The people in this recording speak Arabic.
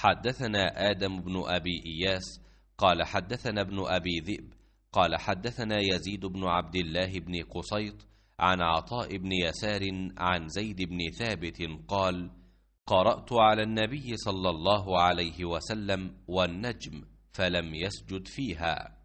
حدثنا آدم بن أبي إياس قال حدثنا ابن أبي ذئب قال حدثنا يزيد بن عبد الله بن قصيط عن عطاء بن يسار عن زيد بن ثابت قال قرأت على النبي صلى الله عليه وسلم والنجم فلم يسجد فيها